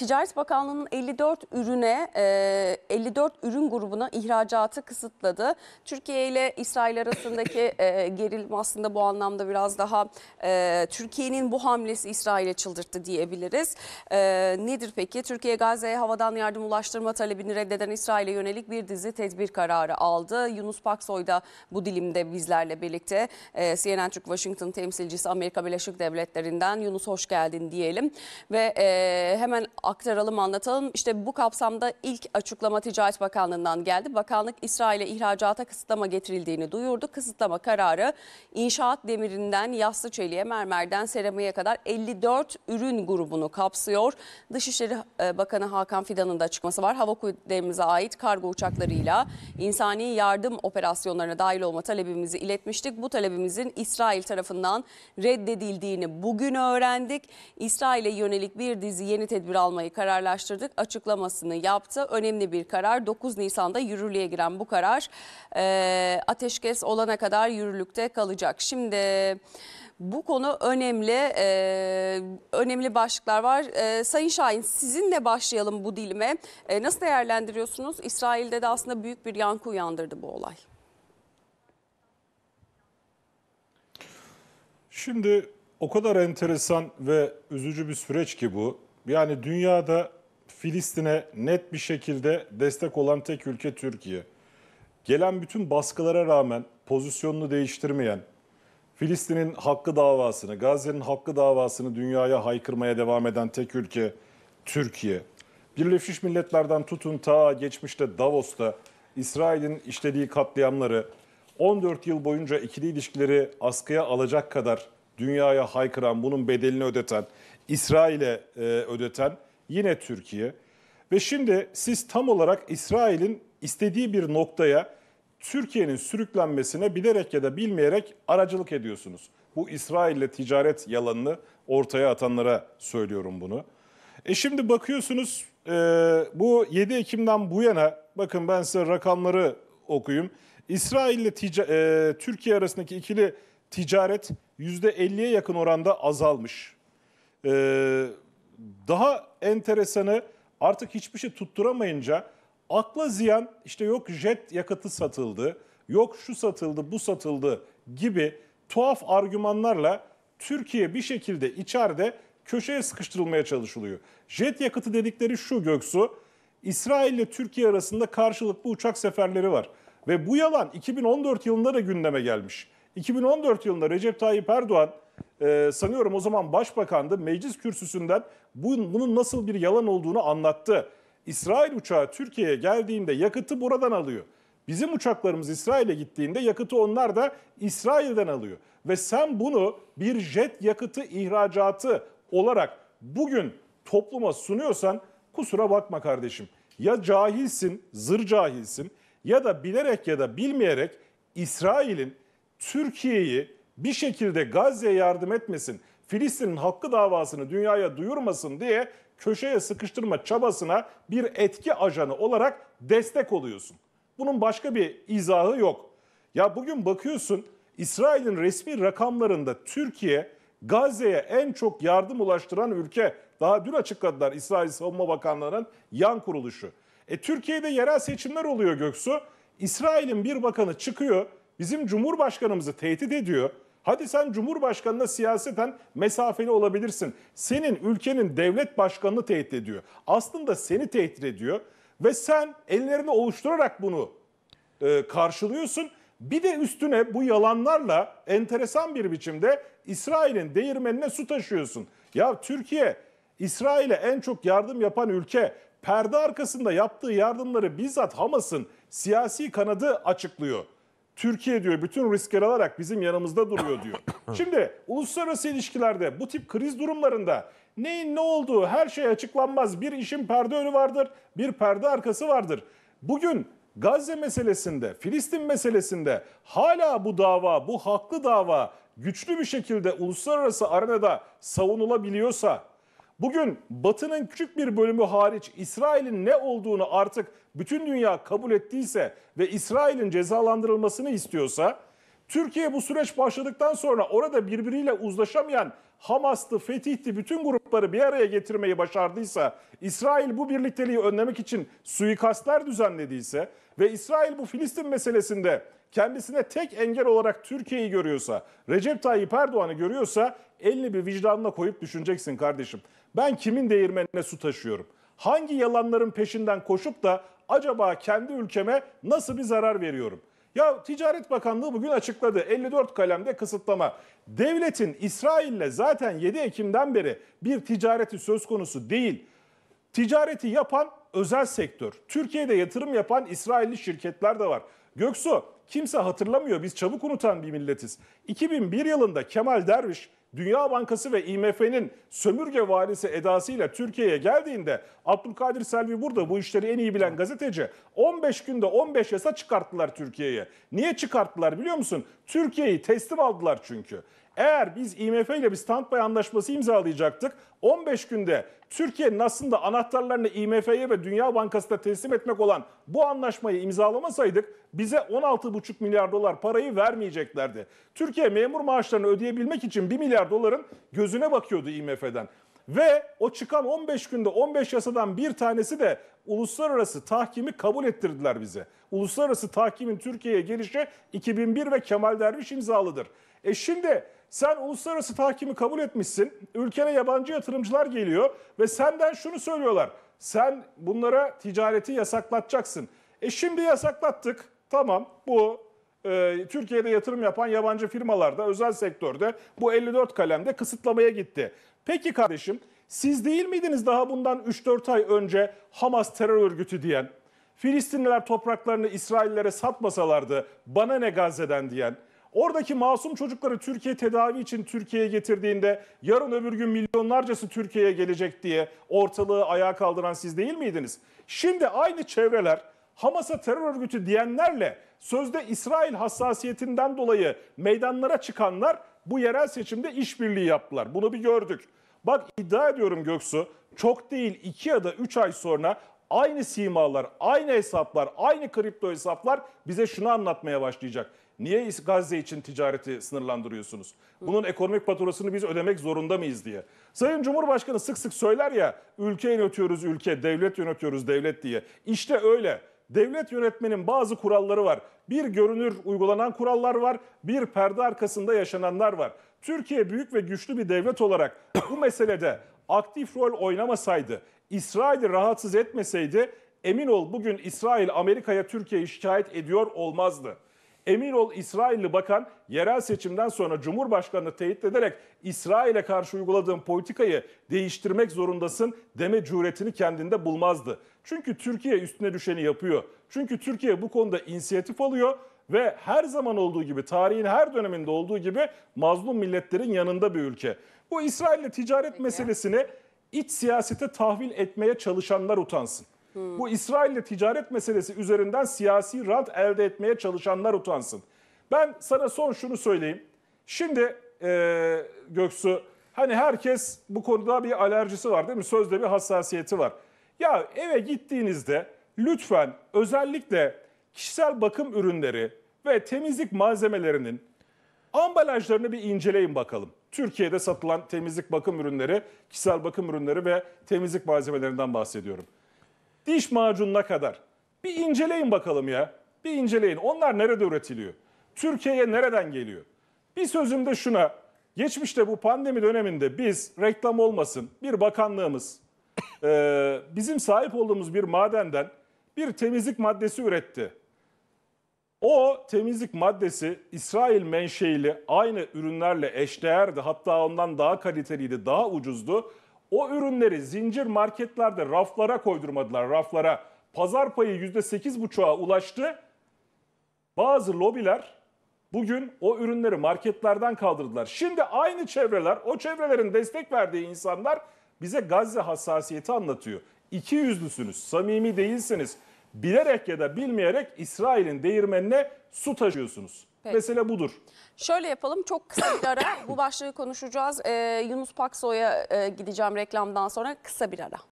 Ticaret Bakanlığı'nın 54 ürüne, 54 e, ürün grubuna ihracatı kısıtladı. Türkiye ile İsrail arasındaki e, gerilim aslında bu anlamda biraz daha e, Türkiye'nin bu hamlesi İsrail'e çıldırttı diyebiliriz. Nedir peki? Türkiye Gazze'ye havadan yardım ulaştırma talebini reddeden İsrail'e yönelik bir dizi tedbir kararı aldı. Yunus Paksoy da bu dilimde bizlerle birlikte CNN Türk Washington temsilcisi Amerika Birleşik Devletleri'nden Yunus hoş geldin diyelim ve hemen aktaralım anlatalım. İşte bu kapsamda ilk açıklama Ticaret Bakanlığı'ndan geldi. Bakanlık İsrail'e ihracata kısıtlama getirildiğini duyurdu. Kısıtlama kararı inşaat demirinden yassı çeliğe, mermerden seramiğe kadar 54 ürün grubunu kapsıyor. Dışişleri e, Bakanı Hakan Fidan'ın da açıklaması var. Hava kuvvetlerimize ait kargo uçaklarıyla insani yardım operasyonlarına dahil olma talebimizi iletmiştik. Bu talebimizin İsrail tarafından reddedildiğini bugün öğrendik. İsrail'e yönelik bir dizi yeni tedbir alma uygulamayı kararlaştırdık açıklamasını yaptı. Önemli bir karar. 9 Nisan'da yürürlüğe giren bu karar e, ateşkes olana kadar yürürlükte kalacak. Şimdi... Bu konu önemli, e, önemli başlıklar var. E, Sayın Şahin sizinle başlayalım bu dilime. E, nasıl değerlendiriyorsunuz? İsrail'de de aslında büyük bir yankı uyandırdı bu olay. Şimdi o kadar enteresan ve üzücü bir süreç ki bu. Yani dünyada Filistin'e net bir şekilde destek olan tek ülke Türkiye. Gelen bütün baskılara rağmen pozisyonunu değiştirmeyen, Filistin'in hakkı davasını, Gazze'nin hakkı davasını dünyaya haykırmaya devam eden tek ülke Türkiye. Birleşmiş Milletler'den tutun ta geçmişte Davos'ta İsrail'in işlediği katliamları 14 yıl boyunca ikili ilişkileri askıya alacak kadar dünyaya haykıran, bunun bedelini ödeten, İsrail'e e, ödeten yine Türkiye. Ve şimdi siz tam olarak İsrail'in istediği bir noktaya Türkiye'nin sürüklenmesine bilerek ya da bilmeyerek aracılık ediyorsunuz. Bu İsrail'le ticaret yalanını ortaya atanlara söylüyorum bunu. E şimdi bakıyorsunuz e, bu 7 Ekim'den bu yana bakın ben size rakamları okuyayım. İsrail ile tica- e, Türkiye arasındaki ikili ticaret %50'ye yakın oranda azalmış e, daha enteresanı artık hiçbir şey tutturamayınca akla ziyan işte yok jet yakıtı satıldı, yok şu satıldı, bu satıldı gibi tuhaf argümanlarla Türkiye bir şekilde içeride köşeye sıkıştırılmaya çalışılıyor. Jet yakıtı dedikleri şu Göksu, İsrail ile Türkiye arasında karşılıklı uçak seferleri var. Ve bu yalan 2014 yılında da gündeme gelmiş. 2014 yılında Recep Tayyip Erdoğan e, sanıyorum o zaman başbakan da meclis kürsüsünden bunun, bunun nasıl bir yalan olduğunu anlattı. İsrail uçağı Türkiye'ye geldiğinde yakıtı buradan alıyor. Bizim uçaklarımız İsrail'e gittiğinde yakıtı onlar da İsrail'den alıyor. Ve sen bunu bir jet yakıtı ihracatı olarak bugün topluma sunuyorsan kusura bakma kardeşim. Ya cahilsin, zır cahilsin ya da bilerek ya da bilmeyerek İsrail'in Türkiye'yi bir şekilde Gazze'ye yardım etmesin, Filistin'in hakkı davasını dünyaya duyurmasın diye köşeye sıkıştırma çabasına bir etki ajanı olarak destek oluyorsun. Bunun başka bir izahı yok. Ya bugün bakıyorsun İsrail'in resmi rakamlarında Türkiye Gazze'ye en çok yardım ulaştıran ülke. Daha dün açıkladılar İsrail Savunma Bakanlığı'nın yan kuruluşu. E, Türkiye'de yerel seçimler oluyor Göksu. İsrail'in bir bakanı çıkıyor, bizim Cumhurbaşkanımızı tehdit ediyor. Hadi sen Cumhurbaşkanı'na siyaseten mesafeli olabilirsin. Senin ülkenin devlet başkanını tehdit ediyor. Aslında seni tehdit ediyor ve sen ellerini oluşturarak bunu e, karşılıyorsun. Bir de üstüne bu yalanlarla enteresan bir biçimde İsrail'in değirmenine su taşıyorsun. Ya Türkiye İsrail'e en çok yardım yapan ülke perde arkasında yaptığı yardımları bizzat Hamas'ın siyasi kanadı açıklıyor. Türkiye diyor bütün riskleri alarak bizim yanımızda duruyor diyor. Şimdi uluslararası ilişkilerde bu tip kriz durumlarında neyin ne olduğu her şey açıklanmaz. Bir işin perde önü vardır, bir perde arkası vardır. Bugün Gazze meselesinde, Filistin meselesinde hala bu dava, bu haklı dava güçlü bir şekilde uluslararası arenada savunulabiliyorsa, bugün Batı'nın küçük bir bölümü hariç İsrail'in ne olduğunu artık bütün dünya kabul ettiyse ve İsrail'in cezalandırılmasını istiyorsa Türkiye bu süreç başladıktan sonra orada birbiriyle uzlaşamayan Hamas'tı, Fetih'ti bütün grupları bir araya getirmeyi başardıysa, İsrail bu birlikteliği önlemek için suikastlar düzenlediyse ve İsrail bu Filistin meselesinde kendisine tek engel olarak Türkiye'yi görüyorsa, Recep Tayyip Erdoğan'ı görüyorsa elini bir vicdanına koyup düşüneceksin kardeşim. Ben kimin değirmenine su taşıyorum? Hangi yalanların peşinden koşup da acaba kendi ülkeme nasıl bir zarar veriyorum? Ya Ticaret Bakanlığı bugün açıkladı 54 kalemde kısıtlama. Devletin İsrail'le zaten 7 Ekim'den beri bir ticareti söz konusu değil. Ticareti yapan özel sektör. Türkiye'de yatırım yapan İsrailli şirketler de var. Göksu kimse hatırlamıyor biz çabuk unutan bir milletiz. 2001 yılında Kemal Derviş Dünya Bankası ve IMF'nin sömürge varisi edasıyla Türkiye'ye geldiğinde Abdülkadir Selvi burada bu işleri en iyi bilen gazeteci 15 günde 15 yasa çıkarttılar Türkiye'ye. Niye çıkarttılar biliyor musun? Türkiye'yi teslim aldılar çünkü. Eğer biz IMF ile bir standby anlaşması imzalayacaktık 15 günde Türkiye'nin aslında anahtarlarını IMF'ye ve Dünya Bankası'na teslim etmek olan bu anlaşmayı imzalamasaydık bize 16,5 milyar dolar parayı vermeyeceklerdi. Türkiye memur maaşlarını ödeyebilmek için 1 milyar doların gözüne bakıyordu IMF'den. Ve o çıkan 15 günde 15 yasadan bir tanesi de uluslararası tahkimi kabul ettirdiler bize. Uluslararası tahkimin Türkiye'ye gelişi 2001 ve Kemal Derviş imzalıdır. E şimdi sen uluslararası tahkimi kabul etmişsin. Ülkene yabancı yatırımcılar geliyor ve senden şunu söylüyorlar. Sen bunlara ticareti yasaklatacaksın. E şimdi yasaklattık. Tamam bu e, Türkiye'de yatırım yapan yabancı firmalarda, özel sektörde bu 54 kalemde kısıtlamaya gitti. Peki kardeşim siz değil miydiniz daha bundan 3-4 ay önce Hamas terör örgütü diyen, Filistinliler topraklarını İsraillere satmasalardı bana ne Gazze'den diyen, Oradaki masum çocukları Türkiye tedavi için Türkiye'ye getirdiğinde yarın öbür gün milyonlarcası Türkiye'ye gelecek diye ortalığı ayağa kaldıran siz değil miydiniz? Şimdi aynı çevreler Hamas'a terör örgütü diyenlerle sözde İsrail hassasiyetinden dolayı meydanlara çıkanlar bu yerel seçimde işbirliği yaptılar. Bunu bir gördük. Bak iddia ediyorum Göksu çok değil 2 ya da 3 ay sonra aynı simalar, aynı hesaplar, aynı kripto hesaplar bize şunu anlatmaya başlayacak. Niye Gazze için ticareti sınırlandırıyorsunuz? Bunun ekonomik faturasını biz ödemek zorunda mıyız diye. Sayın Cumhurbaşkanı sık sık söyler ya ülke yönetiyoruz ülke, devlet yönetiyoruz devlet diye. İşte öyle. Devlet yönetmenin bazı kuralları var. Bir görünür uygulanan kurallar var, bir perde arkasında yaşananlar var. Türkiye büyük ve güçlü bir devlet olarak bu meselede aktif rol oynamasaydı, İsrail'i rahatsız etmeseydi emin ol bugün İsrail Amerika'ya Türkiye'yi şikayet ediyor olmazdı. Emin ol İsrailli bakan yerel seçimden sonra Cumhurbaşkanı'nı teyit ederek İsrail'e karşı uyguladığın politikayı değiştirmek zorundasın deme cüretini kendinde bulmazdı. Çünkü Türkiye üstüne düşeni yapıyor. Çünkü Türkiye bu konuda inisiyatif alıyor ve her zaman olduğu gibi tarihin her döneminde olduğu gibi mazlum milletlerin yanında bir ülke. Bu İsrail'le ticaret Peki. meselesini iç siyasete tahvil etmeye çalışanlar utansın. Hmm. Bu İsrail'le ticaret meselesi üzerinden siyasi rant elde etmeye çalışanlar utansın. Ben sana son şunu söyleyeyim. Şimdi e, Göksu hani herkes bu konuda bir alerjisi var değil mi? Sözde bir hassasiyeti var. Ya eve gittiğinizde lütfen özellikle kişisel bakım ürünleri, ve temizlik malzemelerinin ambalajlarını bir inceleyin bakalım. Türkiye'de satılan temizlik bakım ürünleri, kişisel bakım ürünleri ve temizlik malzemelerinden bahsediyorum. Diş macununa kadar bir inceleyin bakalım ya. Bir inceleyin. Onlar nerede üretiliyor? Türkiye'ye nereden geliyor? Bir sözüm de şuna, geçmişte bu pandemi döneminde biz reklam olmasın bir bakanlığımız bizim sahip olduğumuz bir madenden bir temizlik maddesi üretti. O temizlik maddesi İsrail menşeili aynı ürünlerle eşdeğerdi. Hatta ondan daha kaliteliydi, daha ucuzdu. O ürünleri zincir marketlerde raflara koydurmadılar, raflara. Pazar payı %8,5'a ulaştı. Bazı lobiler bugün o ürünleri marketlerden kaldırdılar. Şimdi aynı çevreler, o çevrelerin destek verdiği insanlar bize Gazze hassasiyeti anlatıyor. İki yüzlüsünüz, samimi değilsiniz bilerek ya da bilmeyerek İsrail'in değirmenine su taşıyorsunuz. Peki. Mesele budur. Şöyle yapalım çok kısa bir ara bu başlığı konuşacağız. Ee, Yunus Paksoy'a e, gideceğim reklamdan sonra kısa bir ara.